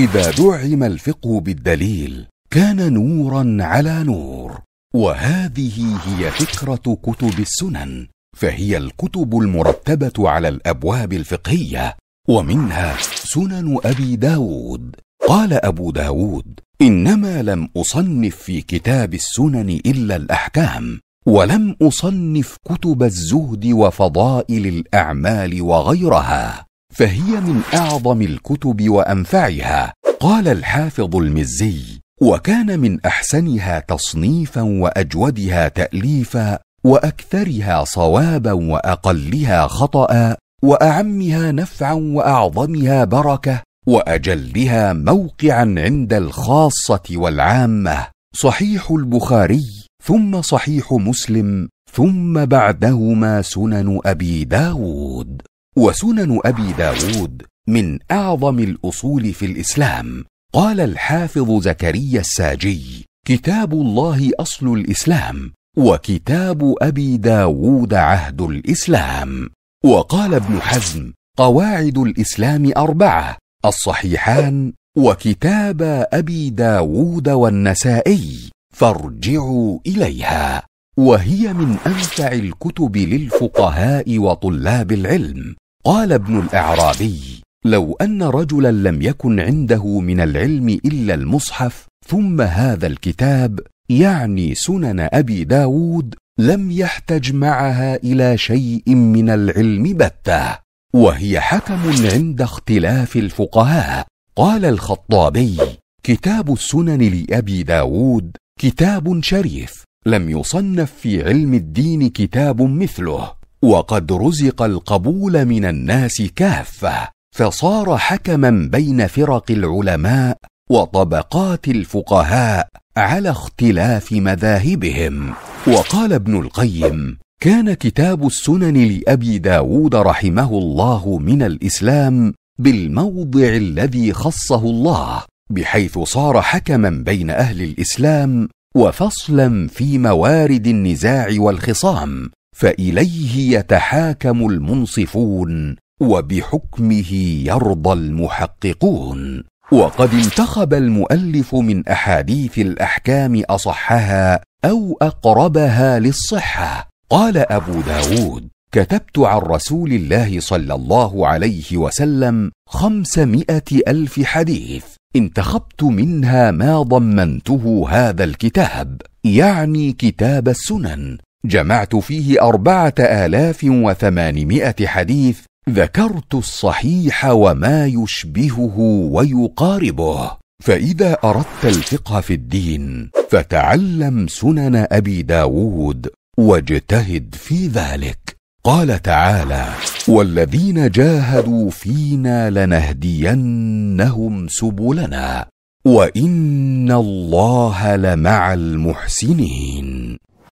إذا دعم الفقه بالدليل كان نورا على نور وهذه هي فكرة كتب السنن فهي الكتب المرتبة على الأبواب الفقهية ومنها سنن أبي داود قال أبو داود إنما لم أصنف في كتاب السنن إلا الأحكام ولم أصنف كتب الزهد وفضائل الأعمال وغيرها فهي من اعظم الكتب وانفعها قال الحافظ المزي وكان من احسنها تصنيفا واجودها تاليفا واكثرها صوابا واقلها خطا واعمها نفعا واعظمها بركه واجلها موقعا عند الخاصه والعامه صحيح البخاري ثم صحيح مسلم ثم بعدهما سنن ابي داود وسنن أبي داود من أعظم الأصول في الإسلام قال الحافظ زكريا الساجي كتاب الله أصل الإسلام وكتاب أبي داود عهد الإسلام وقال ابن حزم قواعد الإسلام أربعة الصحيحان وكتاب أبي داود والنسائي فارجعوا إليها وهي من انفع الكتب للفقهاء وطلاب العلم قال ابن الاعرابي لو ان رجلا لم يكن عنده من العلم الا المصحف ثم هذا الكتاب يعني سنن ابي داود لم يحتج معها الى شيء من العلم بته وهي حكم عند اختلاف الفقهاء قال الخطابي كتاب السنن لابي داود كتاب شريف لم يصنف في علم الدين كتاب مثله وقد رزق القبول من الناس كافه فصار حكما بين فرق العلماء وطبقات الفقهاء على اختلاف مذاهبهم وقال ابن القيم كان كتاب السنن لابي داود رحمه الله من الاسلام بالموضع الذي خصه الله بحيث صار حكما بين اهل الاسلام وفصلا في موارد النزاع والخصام فاليه يتحاكم المنصفون وبحكمه يرضى المحققون وقد انتخب المؤلف من احاديث الاحكام اصحها او اقربها للصحه قال ابو داود كتبت عن رسول الله صلى الله عليه وسلم خمسمائه الف حديث انتخبت منها ما ضمنته هذا الكتاب يعني كتاب السنن جمعت فيه اربعه الاف وثمانمائه حديث ذكرت الصحيح وما يشبهه ويقاربه فاذا اردت الفقه في الدين فتعلم سنن ابي داود واجتهد في ذلك قال تعالى والذين جاهدوا فينا لنهدينهم سبلنا وان الله لمع المحسنين